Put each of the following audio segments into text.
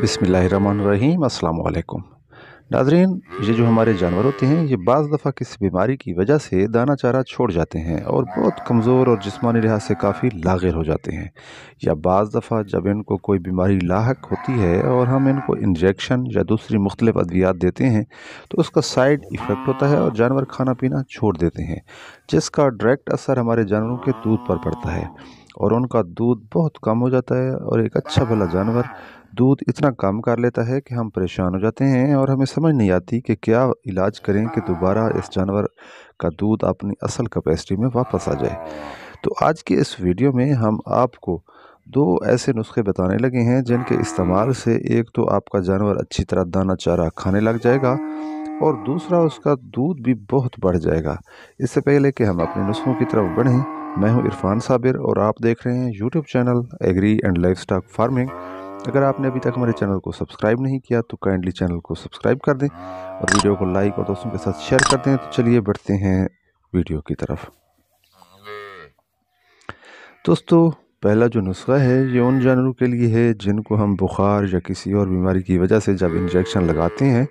बसमीम अल्लाम नाजरीन ये जो हमारे जानवर होते हैं ये बज़ दफ़ा किसी बीमारी की वजह से दाना चारा छोड़ जाते हैं और बहुत कमज़ोर और जिसमानी लिहाज से काफ़ी लागिर हो जाते हैं या बज़ दफ़ा जब इनको कोई बीमारी लाक होती है और हम इनको इंजेक्शन या दूसरी मुख्तलिफ अद्वियात देते हैं तो उसका साइड इफ़ेक्ट होता है और जानवर खाना पीना छोड़ देते हैं जिसका डायरेक्ट असर हमारे जानवरों के दूध पर पड़ता है और उनका दूध बहुत कम हो जाता है और एक अच्छा भला जानवर दूध इतना कम कर लेता है कि हम परेशान हो जाते हैं और हमें समझ नहीं आती कि क्या इलाज करें कि दोबारा इस जानवर का दूध अपनी असल कैपेसिटी में वापस आ जाए तो आज की इस वीडियो में हम आपको दो ऐसे नुस्खे बताने लगे हैं जिनके इस्तेमाल से एक तो आपका जानवर अच्छी तरह दाना चारा खाने लग जाएगा और दूसरा उसका दूध भी बहुत बढ़ जाएगा इससे पहले कि हम अपने नुस्खों की तरफ बढ़ें मैं हूं इरफान साबिर और आप देख रहे हैं YouTube channel agri and life livestock farming अगर आपने अभी तक हमारे चैनल को सब्सक्राइब नहीं किया तो काइंडली चैनल को सब्सक्राइब कर दें और वीडियो को लाइक और दोस्तों के साथ शेयर कर दें तो चलिए बढ़ते हैं वीडियो की तरफ दोस्तों पहला जो नुस्खा है ये उन जानवरों के लिए है जिनको हम बुखार या किसी और बीमारी की वजह से जब इंजेक्शन लगाते हैं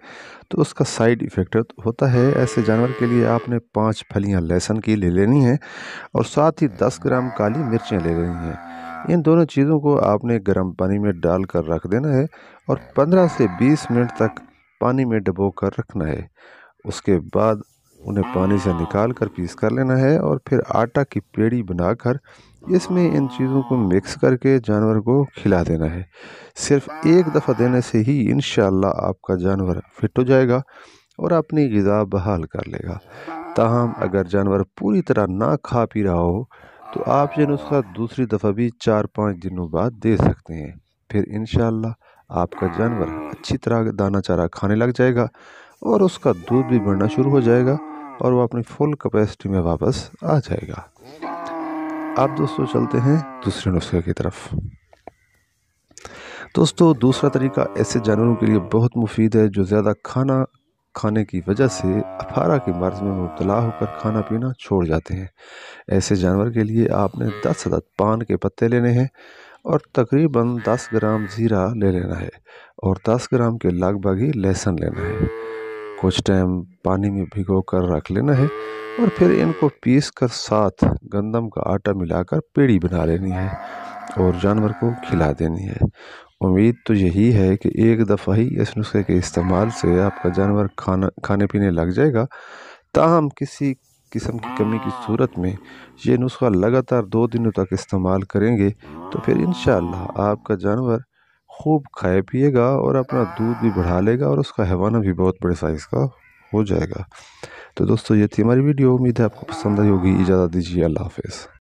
तो उसका साइड इफ़ेक्ट होता है ऐसे जानवर के लिए आपने पाँच फलियाँ लहसुन की ले लेनी है और साथ ही दस ग्राम काली मिर्चें ले लेनी हैं इन दोनों चीज़ों को आपने गर्म पानी में डाल कर रख देना है और पंद्रह से बीस मिनट तक पानी में डबो कर रखना है उसके बाद उन्हें पानी से निकाल कर पीस कर लेना है और फिर आटा की पेड़ी बनाकर इसमें इन चीज़ों को मिक्स करके जानवर को खिला देना है सिर्फ एक दफ़ा देने से ही इन आपका जानवर फिट हो जाएगा और अपनी गज़ा बहाल कर लेगा ताहम अगर जानवर पूरी तरह ना खा पी रहा हो तो आप ये नुस्खा दूसरी दफ़ा भी चार पाँच दिनों बाद दे सकते हैं फिर इन आपका जानवर अच्छी तरह दाना चारा खाने लग जाएगा और उसका दूध भी बढ़ना शुरू हो जाएगा और वो अपनी फुल कैपेसिटी में वापस आ जाएगा आप दोस्तों चलते हैं दूसरे नुस्खे की तरफ दोस्तों दूसरा तरीका ऐसे जानवरों के लिए बहुत मुफीद है जो ज़्यादा खाना खाने की वजह से अफारा की मर्ज में मुबला होकर खाना पीना छोड़ जाते हैं ऐसे जानवर के लिए आपने दस अदद पान के पत्ते लेने हैं और तकरीबन 10 ग्राम ज़ीरा ले लेना है और 10 ग्राम के लगभग ही लहसुन लेना है कुछ टाइम पानी में भिगो कर रख लेना है और फिर इनको पीस कर साथ गंदम का आटा मिलाकर पेड़ी बना लेनी है और जानवर को खिला देनी है उम्मीद तो यही है कि एक दफ़ा ही इस नुस्खे के इस्तेमाल से आपका जानवर खाना खाने पीने लग जाएगा ताहम किसी किस्म की कमी की सूरत में ये नुस्खा लगातार दो दिनों तक इस्तेमाल करेंगे तो फिर इन आपका जानवर खूब खाए पिएगा और अपना दूध भी बढ़ा लेगा और उसका हैवाना भी बहुत बड़े साइज़ का हो जाएगा तो दोस्तों ये थी हमारी वीडियो उम्मीद है आपको पसंद आई होगी इजाज़त दीजिए अल्लाह हाफिज़